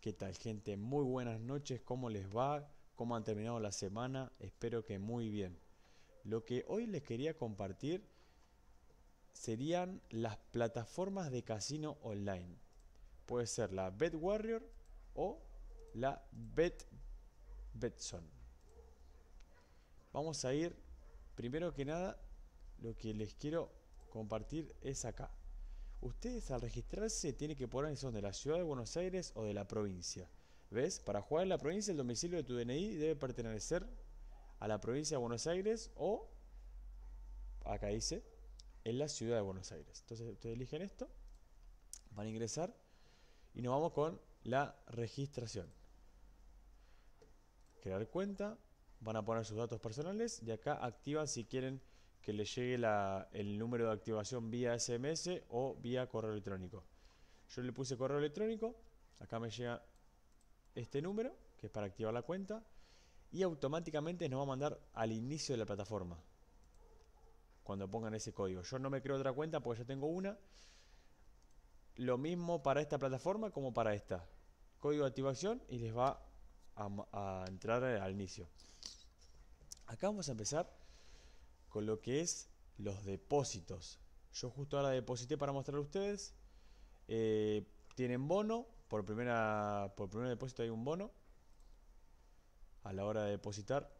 ¿Qué tal gente? Muy buenas noches, ¿cómo les va? ¿Cómo han terminado la semana? Espero que muy bien. Lo que hoy les quería compartir serían las plataformas de casino online. Puede ser la BetWarrior Warrior o la Bet Betson. Vamos a ir, primero que nada, lo que les quiero compartir es acá. Ustedes al registrarse tienen que poner si son de la ciudad de Buenos Aires o de la provincia. ¿Ves? Para jugar en la provincia el domicilio de tu DNI debe pertenecer a la provincia de Buenos Aires o, acá dice, en la ciudad de Buenos Aires. Entonces ustedes eligen esto, van a ingresar y nos vamos con la registración. Crear cuenta, van a poner sus datos personales y acá activan si quieren que le llegue el número de activación vía SMS o vía correo electrónico. Yo le puse correo electrónico, acá me llega este número, que es para activar la cuenta, y automáticamente nos va a mandar al inicio de la plataforma, cuando pongan ese código. Yo no me creo otra cuenta porque ya tengo una. Lo mismo para esta plataforma como para esta. Código de activación y les va a entrar al inicio. Acá vamos a empezar con lo que es los depósitos. Yo justo ahora deposité para mostrar a ustedes. Eh, tienen bono, por, primera, por primer depósito hay un bono. A la hora de depositar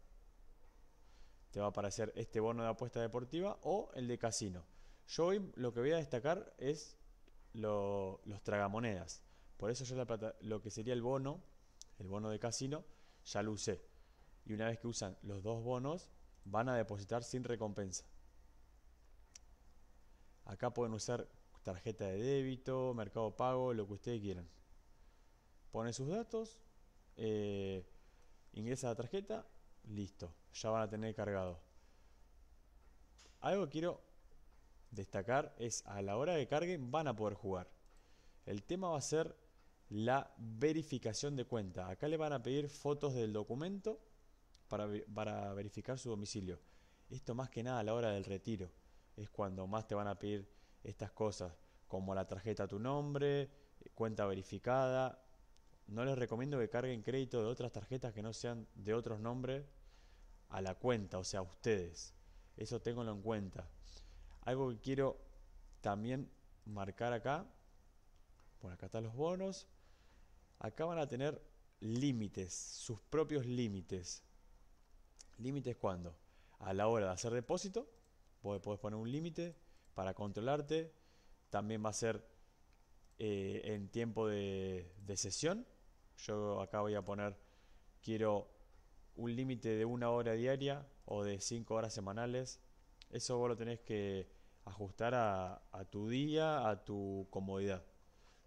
te va a aparecer este bono de apuesta deportiva o el de casino. Yo hoy lo que voy a destacar es los tragamonedas. Por eso yo lo que sería el bono, el bono de casino, ya lo usé. Y una vez que usan los dos bonos, van a depositar sin recompensa. Acá pueden usar tarjeta de débito, mercado pago, lo que ustedes quieran. pone sus datos, eh, ingresa la tarjeta, listo, ya van a tener cargado. Algo que quiero destacar es a la hora de carguen van a poder jugar. El tema va a ser la verificación de cuenta. Acá le van a pedir fotos del documento para, verificar su domicilio. Esto más que nada a la hora del retiro. Es cuando más te van a pedir estas cosas, como la tarjeta tu nombre, cuenta verificada. No les recomiendo que carguen crédito de otras tarjetas que no sean de otros nombres a la cuenta, o sea, a ustedes. Eso ténganlo en cuenta. Algo que quiero también marcar acá. por acá están los bonos. Acá van a tener límites, sus propios límites. Límites cuando a la hora de hacer depósito, vos podés poner un límite para controlarte. También va a ser eh, en tiempo de, sesión. Yo acá voy a poner, quiero un límite de una hora diaria o de cinco horas semanales. Eso vos lo tenés que ajustar a, tu día, a tu comodidad.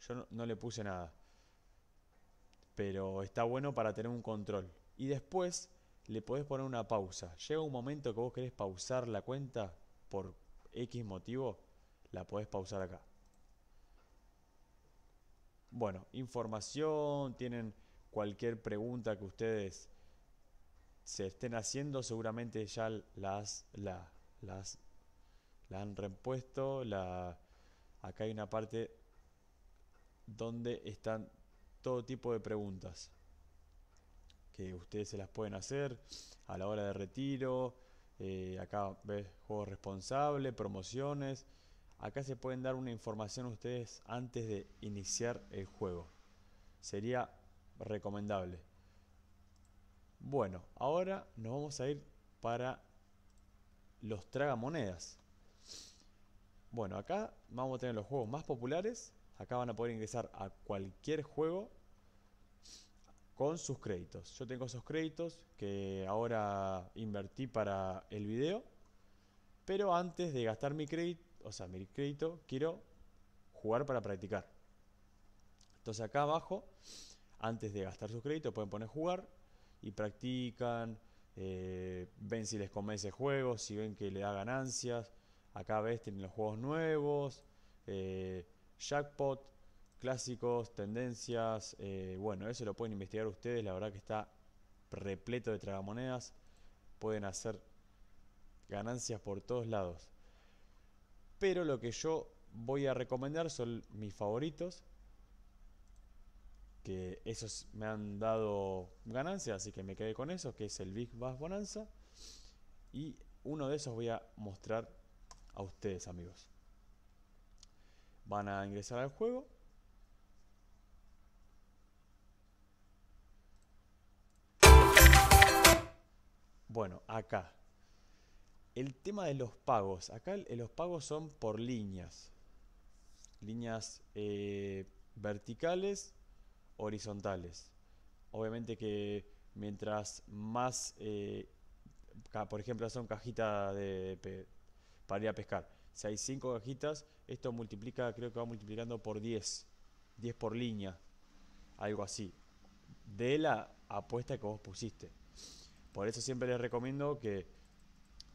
Yo no, le puse nada. Pero está bueno para tener un control. Y después le podés poner una pausa. Llega un momento que vos querés pausar la cuenta por X motivo, la podés pausar acá. Bueno, información, tienen cualquier pregunta que ustedes se estén haciendo, seguramente ya las, la, las, han repuesto. La, acá hay una parte donde están todo tipo de preguntas que ustedes se las pueden hacer a la hora de retiro. Eh, acá ves juego responsable, promociones. Acá se pueden dar una información a ustedes antes de iniciar el juego. Sería recomendable. Bueno, ahora nos vamos a ir para los tragamonedas. Bueno, acá vamos a tener los juegos más populares. Acá van a poder ingresar a cualquier juego con sus créditos. Yo tengo esos créditos que ahora invertí para el video, pero antes de gastar mi crédito, o sea, mi crédito, quiero jugar para practicar. Entonces acá abajo, antes de gastar sus créditos, pueden poner jugar y practican, eh, ven si les convence juego, si ven que le da ganancias. Acá ves, tienen los juegos nuevos, eh, jackpot, clásicos, tendencias, eh, bueno, eso lo pueden investigar ustedes, la verdad que está repleto de tragamonedas, pueden hacer ganancias por todos lados. Pero lo que yo voy a recomendar son mis favoritos, que esos me han dado ganancias, así que me quedé con eso que es el Big Bass Bonanza. Y uno de esos voy a mostrar a ustedes, amigos. Van a ingresar al juego Bueno, acá. El tema de los pagos. Acá los pagos son por líneas. Líneas eh, verticales, horizontales. Obviamente que mientras más, eh, por ejemplo, son cajitas de, para ir a pescar. Si hay cinco cajitas, esto multiplica, creo que va multiplicando por 10. 10 por línea. Algo así. De la apuesta que vos pusiste. Por eso siempre les recomiendo que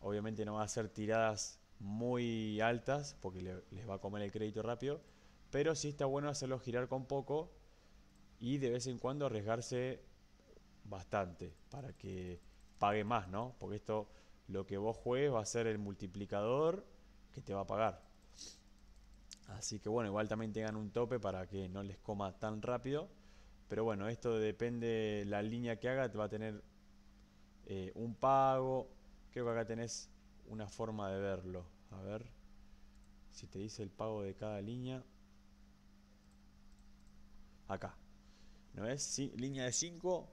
obviamente no van a hacer tiradas muy altas porque les va a comer el crédito rápido. Pero sí está bueno hacerlo girar con poco y de vez en cuando arriesgarse bastante para que pague más, ¿no? Porque esto, lo que vos juegues va a ser el multiplicador que te va a pagar. Así que bueno, igual también tengan un tope para que no les coma tan rápido. Pero bueno, esto depende, la línea que haga te va a tener eh, un pago. Creo que acá tenés una forma de verlo. A ver si te dice el pago de cada línea. Acá. ¿No es línea de 5.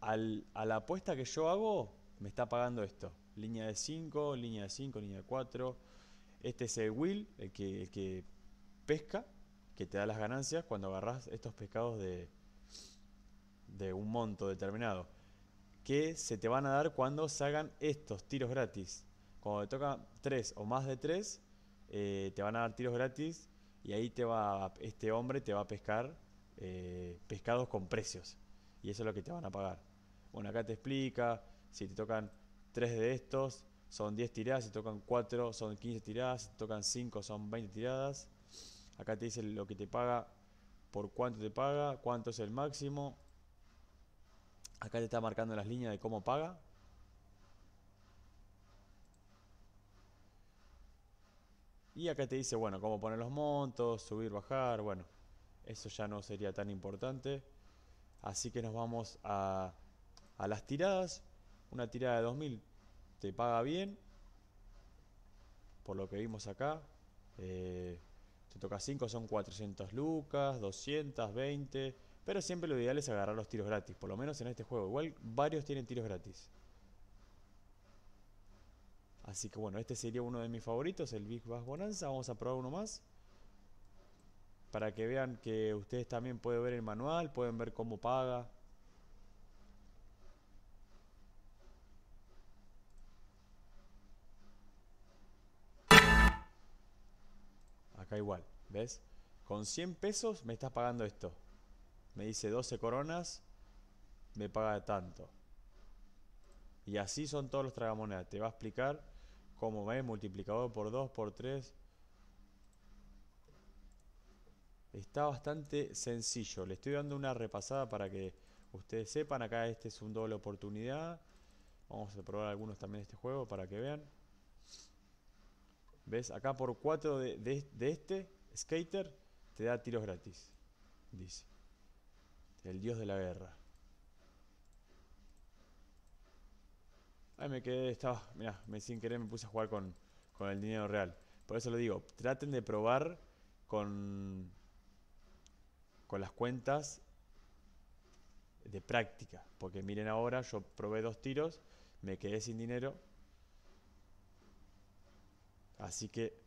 A la apuesta que yo hago, me está pagando esto. Línea de 5, línea de 5, línea de 4. Este es el will, el que, que pesca, que te da las ganancias cuando agarras estos pescados de, de un monto determinado que se te van a dar cuando salgan estos tiros gratis. Cuando te toca tres o más de tres eh, te van a dar tiros gratis y ahí te va este hombre te va a pescar eh, pescados con precios. Y eso es lo que te van a pagar. Bueno, acá te explica, si te tocan tres de estos, son 10 tiradas, si tocan cuatro son 15 tiradas, si tocan cinco son 20 tiradas. Acá te dice lo que te paga, por cuánto te paga, cuánto es el máximo, Acá te está marcando las líneas de cómo paga. Y acá te dice, bueno, cómo poner los montos, subir, bajar, bueno. Eso ya no sería tan importante. Así que nos vamos a, las tiradas. Una tirada de 2000 te paga bien. Por lo que vimos acá. Eh, te toca 5, son 400 lucas, 220. Pero siempre lo ideal es agarrar los tiros gratis, por lo menos en este juego. Igual varios tienen tiros gratis. Así que bueno, este sería uno de mis favoritos, el Big Bass Bonanza. Vamos a probar uno más. Para que vean que ustedes también pueden ver el manual, pueden ver cómo paga. Acá igual, ¿ves? Con 100 pesos me estás pagando esto me dice 12 coronas, me paga tanto. Y así son todos los tragamonedas. Te va a explicar cómo he multiplicado por 2, por 3. Está bastante sencillo. Le estoy dando una repasada para que ustedes sepan. Acá este es un doble oportunidad. Vamos a probar algunos también de este juego para que vean. ¿Ves? Acá por 4 de, de este skater te da tiros gratis. Dice. El dios de la guerra. Ay, me quedé, estaba, mira me, sin querer me puse a jugar con, el dinero real. Por eso lo digo, traten de probar con, con las cuentas de práctica. Porque miren ahora, yo probé dos tiros, me quedé sin dinero. Así que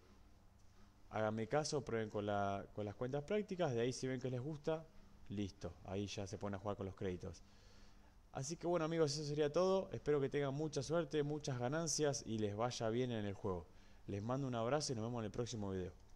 háganme caso, prueben con, con las cuentas prácticas, de ahí si ven que les gusta, Listo, ahí ya se pone a jugar con los créditos. Así que bueno amigos, eso sería todo. Espero que tengan mucha suerte, muchas ganancias y les vaya bien en el juego. Les mando un abrazo y nos vemos en el próximo video.